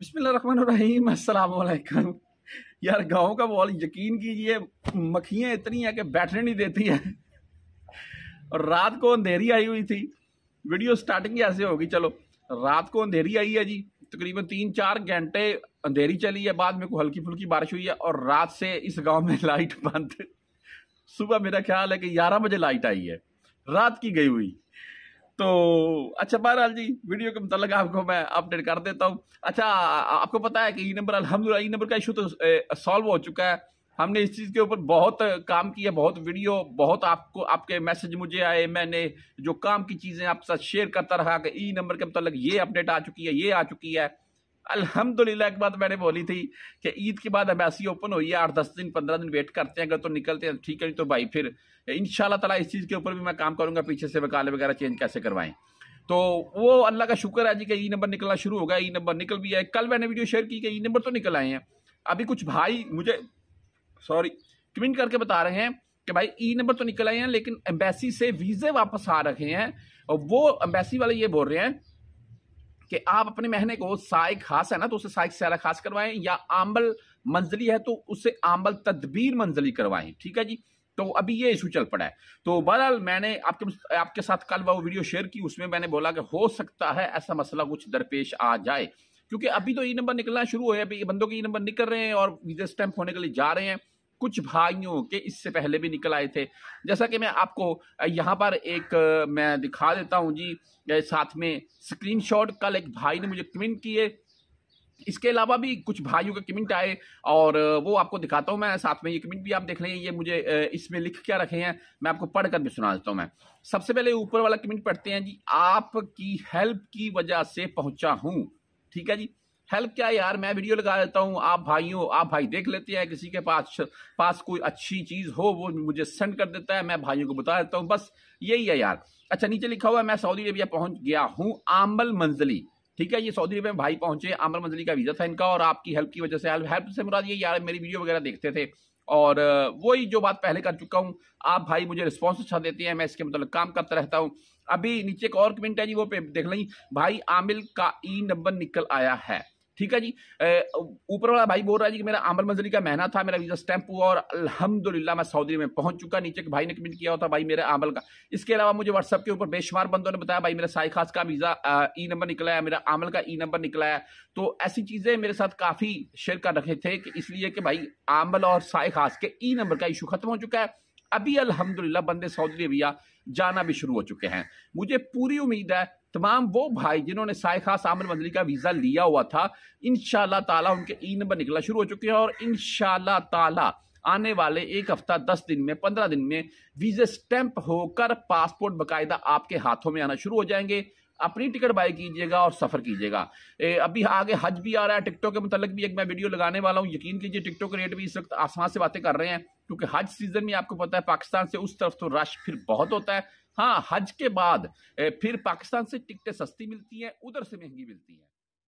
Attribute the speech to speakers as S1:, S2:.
S1: बिस्मिल्लाम असलकम यार गाँव का बॉल यकीन कीजिए मक्खियाँ इतनी हैं कि बैठने नहीं देती हैं और रात को अंधेरी आई हुई थी वीडियो स्टार्टिंग ऐसे होगी चलो रात को अंधेरी आई है जी तकरीबन तीन चार घंटे अंधेरी चली है बाद में को हल्की फुल्की बारिश हुई है और रात से इस गांव में लाइट बंद सुबह मेरा ख्याल है कि ग्यारह बजे लाइट आई है रात की गई हुई तो अच्छा बहरहाल जी वीडियो के मतलब आपको मैं अपडेट कर देता हूँ अच्छा आपको पता है कि ई नंबर अलहमदिल्ला ई नंबर का इशू तो सॉल्व हो चुका है हमने इस चीज़ के ऊपर बहुत काम किया बहुत वीडियो बहुत आपको आपके मैसेज मुझे आए मैंने जो काम की चीज़ें आपके साथ शेयर करता रहा कि ई नंबर के मतलब ये अपडेट आ चुकी है ये आ चुकी है अल्हम्दुलिल्लाह एक बात मैंने बोली थी कि ईद के बाद अबासी ओपन हुई है आठ दस दिन पंद्रह दिन वेट करते हैं अगर तो निकलते हैं ठीक है तो भाई फिर इन ताला इस चीज़ के ऊपर भी मैं काम करूँगा पीछे से वकाले वगैरह चेंज कैसे करवाएं तो वो अल्लाह का शुक्र है जी कि ई नंबर निकलना शुरू होगा ई नंबर निकल भी है कल मैंने वीडियो शेयर की कि ई नंबर तो निकल आए हैं अभी कुछ भाई मुझे सॉरी कमेंट करके बता रहे हैं कि भाई ई नंबर तो निकल आए हैं लेकिन एम्बेसी से वीज़े वापस आ रखे हैं और वो एम्बेसी वाले ये बोल रहे हैं कि आप अपने महीने को साय खास है ना तो उसे साय सारा खास करवाएं या आम्बल मंजली है तो उससे आम्बल तदबीर मंजली करवाएं ठीक है जी तो अभी ये इशू चल पड़ा है तो बहरहाल मैंने आपके आपके साथ कल वो वीडियो शेयर की उसमें मैंने बोला कि हो सकता है ऐसा मसला कुछ दरपेश आ जाए क्योंकि अभी तो ई नंबर निकलना शुरू हो गया अभी बंदों के ई नंबर निकल रहे हैं और वीजा स्टैंप होने के लिए जा रहे हैं कुछ भाइयों के इससे पहले भी निकल आए थे जैसा कि मैं आपको यहाँ पर एक मैं दिखा देता हूँ जी साथ में स्क्रीनशॉट कल एक भाई ने मुझे कमेंट किए इसके अलावा भी कुछ भाइयों के कमेंट आए और वो आपको दिखाता हूँ मैं साथ में ये कमेंट भी आप देख रहे हैं ये मुझे इसमें लिख क्या रखे हैं मैं आपको पढ़ कर भी सुना देता हूँ मैं सबसे पहले ऊपर वाला कमेंट पढ़ते हैं जी आपकी हेल्प की वजह से पहुंचा हूँ ठीक है जी हेल्प क्या यार मैं वीडियो लगा देता हूँ आप भाइयों आप भाई देख लेते हैं किसी के पास पास कोई अच्छी चीज़ हो वो मुझे सेंड कर देता है मैं भाइयों को बता देता हूँ बस यही है यार अच्छा नीचे लिखा हुआ है मैं सऊदी अरेबिया पहुँच गया हूँ आमल मंजली ठीक है ये सऊदी अरब में भाई पहुंचे आमल मंजली का वीज़ा था इनका और आपकी हेल्प की वजह से हेल्प हेल्प से मुराद ये यार मेरी वीडियो वगैरह देखते थे और वही जो बात पहले कर चुका हूँ आप भाई मुझे रिस्पॉन्स अच्छा देते हैं मैं इसके मतलब काम करता रहता हूँ अभी नीचे एक और कमेंट है जी वो पे देख लें भाई आमिल का ई नंबर निकल आया है ठीक है जी ऊपर वाला भाई बोल रहा है जी कि मेरा आमल मंजरी का महीना था मेरा वीज़ा स्टैंप हुआ और अलहमदुल्ला मैं सऊदी में पहुंच चुका नीचे के भाई ने कमेंट किया होता भाई मेरे आमल का इसके अलावा मुझे व्हाट्सअप के ऊपर बेशुमार बंदों ने बताया भाई मेरा साई खास का वीज़ा ई नंबर निकला है मेरा आमल का ई नंबर निकलाया तो ऐसी चीज़ें मेरे साथ काफ़ी शेयर कर रखे थे कि इसलिए कि भाई आमल और साय खास के ई e नंबर का इशू ख़त्म हो चुका है अभी अलहमदुल्ला बंदे सऊदी अरबिया जाना भी शुरू हो चुके हैं मुझे पूरी उम्मीद है तमाम वो भाई जिन्होंने साय खास आमन मंजिली का वीज़ा लिया हुआ था इन ताला उनके ई नंबर निकला शुरू हो चुके हैं और इन ताला आने वाले एक हफ्ता दस दिन में पंद्रह दिन में वीजे स्टैंप होकर पासपोर्ट बकायदा आपके हाथों में आना शुरू हो जाएंगे अपनी टिकट बाय कीजिएगा और सफ़र कीजिएगा अभी आगे हज भी आ रहा है टिकटों के मतलब भी एक मैं वीडियो लगाने वाला हूँ यकीन कीजिए टिकटों के रेट भी इस वक्त आसमान से बातें कर रहे हैं क्योंकि हज सीज़न में आपको पता है पाकिस्तान से उस तरफ तो रश फिर बहुत होता है हाँ हज के बाद फिर पाकिस्तान से टिकटें सस्ती मिलती हैं उधर से महंगी मिलती हैं